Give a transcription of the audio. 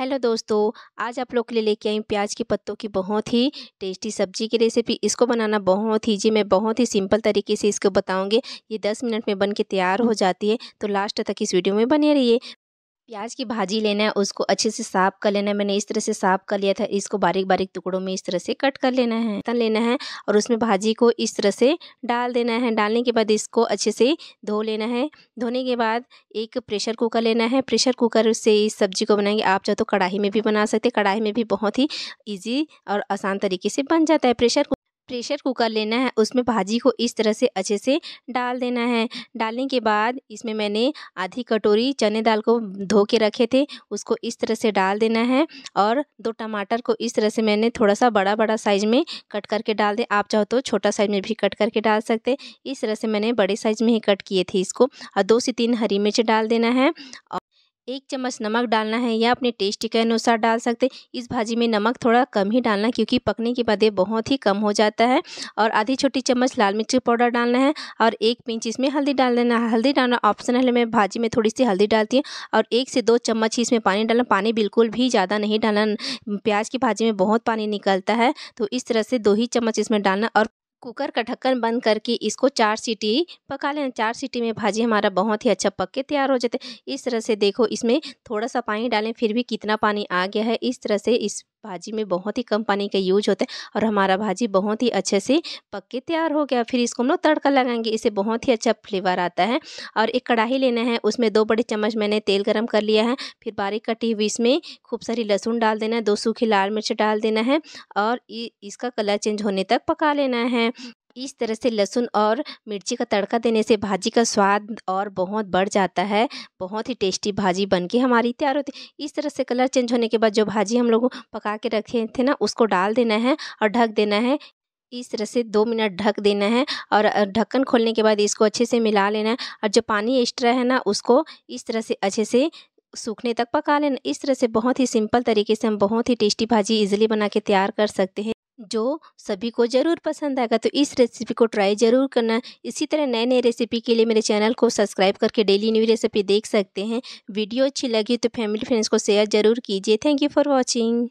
hello दोस्तों आज आप लोग के लिए लेके आई प्याज के पत्तों की बहुत ही टेस्टी सब्जी की रेसिपी इसको बनाना बहुत ही जी मैं बहुत ही सिंपल तरीके से इसको बताऊंगी ये 10 मिनट में बन के तैयार हो जाती है तो लास्ट तक इस वीडियो में बने रहिए प्याज की भाजी लेना है उसको अच्छे से साफ कर लेना है मैंने इस तरह से साफ कर लिया था इसको बारीक बारीक टुकड़ों में इस तरह से कट कर लेना है तन लेना है और उसमें भाजी को इस तरह से डाल देना है डालने के बाद इसको अच्छे से धो लेना है धोने के बाद एक प्रेशर कुकर लेना है प्रेशर कुकर से इस सब्जी को बनाएंगे आप चाहे तो कढ़ाई में भी बना सकते कढ़ाई में भी बहुत ही ईजी और आसान तरीके से बन जाता है प्रेशर प्रेशर कुकर लेना है उसमें भाजी को इस तरह से अच्छे से डाल देना है डालने के बाद इसमें मैंने आधी कटोरी चने दाल को धो के रखे थे उसको इस तरह से डाल देना है और दो टमाटर को इस तरह से मैंने थोड़ा सा बड़ा बड़ा साइज़ में कट करके डाल दें आप चाहो तो छोटा साइज़ में भी कट करके डाल सकते इस तरह से मैंने बड़े साइज़ में ही कट किए थे इसको और दो से तीन हरी मिर्च डाल देना है एक चम्मच नमक डालना है या अपने टेस्ट के अनुसार डाल सकते इस भाजी में नमक थोड़ा कम ही डालना क्योंकि पकने के बाद ये बहुत ही कम हो जाता है और आधी छोटी चम्मच लाल मिर्च पाउडर डालना है और एक पिंच इसमें हल्दी डाल देना हल्दी डालना ऑप्शनल है मैं भाजी में थोड़ी सी हल्दी डालती हूँ और एक से दो चम्मच ही इसमें पानी डालना पानी बिल्कुल भी ज़्यादा नहीं डालना प्याज की भाजी में बहुत पानी निकलता है तो इस तरह से दो ही चम्मच इसमें डालना और कुकर का ढक्कन बंद करके इसको चार सीटी पका लेना चार सीटी में भाजी हमारा बहुत ही अच्छा पक के तैयार हो जाते हैं इस तरह से देखो इसमें थोड़ा सा पानी डालें फिर भी कितना पानी आ गया है इस तरह से इस भाजी में बहुत ही कम पानी का यूज होता है और हमारा भाजी बहुत ही अच्छे से पक के तैयार हो गया फिर इसको हम लोग तड़का लगाएंगे इसे बहुत ही अच्छा फ्लेवर आता है और एक कढ़ाई लेना है उसमें दो बड़े चम्मच मैंने तेल गरम कर लिया है फिर बारीक कटी हुई इसमें खूब सारी लहसुन डाल देना है दो सूखी लाल मिर्च डाल देना है और इसका कलर चेंज होने तक पका लेना है इस तरह से लहसुन और मिर्ची का तड़का देने से भाजी का स्वाद और बहुत बढ़ जाता है बहुत ही टेस्टी भाजी बन के हमारी तैयार होती है इस तरह से कलर चेंज होने के बाद जो भाजी हम लोग पका के रखे थे ना उसको डाल देना है और ढक देना है इस तरह से दो मिनट ढक देना है और ढक्कन खोलने के बाद इसको अच्छे से मिला लेना है और जो पानी एक्स्ट्रा है ना उसको इस तरह से अच्छे से सूखने तक पका लेना इस तरह से बहुत ही सिंपल तरीके से हम बहुत ही टेस्टी भाजी इजीली बना के तैयार कर सकते हैं जो सभी को ज़रूर पसंद आएगा तो इस रेसिपी को ट्राई ज़रूर करना इसी तरह नए नए रेसिपी के लिए मेरे चैनल को सब्सक्राइब करके डेली न्यू रेसिपी देख सकते हैं वीडियो अच्छी लगी तो फैमिली फ्रेंड्स को शेयर ज़रूर कीजिए थैंक यू फॉर वॉचिंग